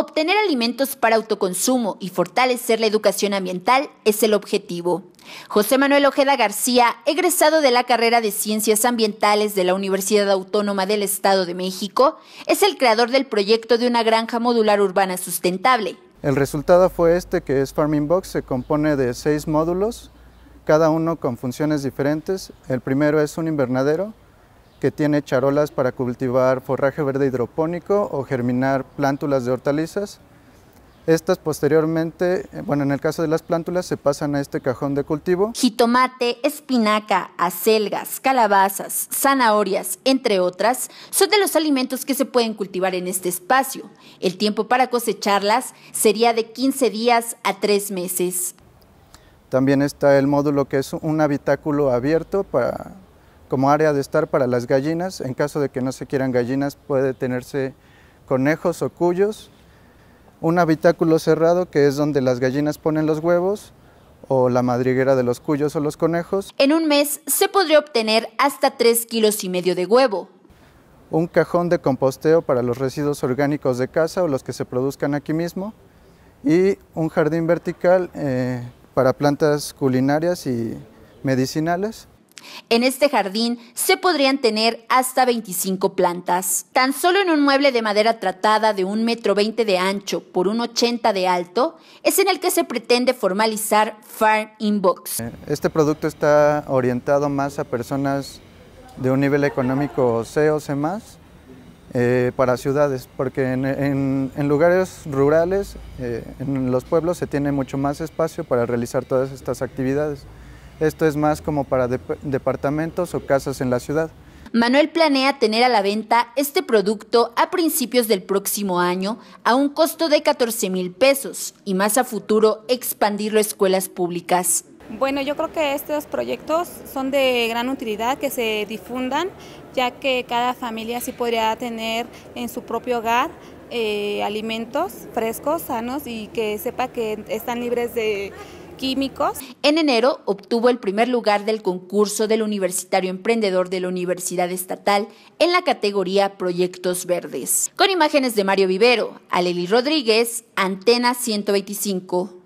Obtener alimentos para autoconsumo y fortalecer la educación ambiental es el objetivo. José Manuel Ojeda García, egresado de la carrera de Ciencias Ambientales de la Universidad Autónoma del Estado de México, es el creador del proyecto de una granja modular urbana sustentable. El resultado fue este que es Farming Box, se compone de seis módulos, cada uno con funciones diferentes. El primero es un invernadero, que tiene charolas para cultivar forraje verde hidropónico o germinar plántulas de hortalizas. Estas posteriormente, eh, bueno, en el caso de las plántulas, se pasan a este cajón de cultivo. Jitomate, espinaca, acelgas, calabazas, zanahorias, entre otras, son de los alimentos que se pueden cultivar en este espacio. El tiempo para cosecharlas sería de 15 días a 3 meses. También está el módulo que es un habitáculo abierto para, como área de estar para las gallinas. En caso de que no se quieran gallinas, puede tenerse conejos o cuyos. Un habitáculo cerrado, que es donde las gallinas ponen los huevos, o la madriguera de los cuyos o los conejos. En un mes se podría obtener hasta 3 kilos y medio de huevo. Un cajón de composteo para los residuos orgánicos de casa o los que se produzcan aquí mismo. Y un jardín vertical eh, para plantas culinarias y medicinales. En este jardín se podrían tener hasta 25 plantas. Tan solo en un mueble de madera tratada de un metro de ancho por un 80 de alto es en el que se pretende formalizar Farm Inbox. Eh, este producto está orientado más a personas de un nivel económico C o C más eh, para ciudades, porque en, lugares rurales, eh, en los pueblos se tiene mucho más espacio para realizar todas estas actividades. Esto es más como para departamentos o casas en la ciudad. Manuel planea tener a la venta este producto a principios del próximo año a un costo de 14 mil pesos y más a futuro expandirlo a escuelas públicas. Bueno, yo creo que estos proyectos son de gran utilidad que se difundan, ya que cada familia sí podría tener en su propio hogar eh, alimentos frescos, sanos y que sepa que están libres de en enero obtuvo el primer lugar del concurso del Universitario Emprendedor de la Universidad Estatal en la categoría Proyectos Verdes. Con imágenes de Mario Vivero, Aleli Rodríguez, Antena 125.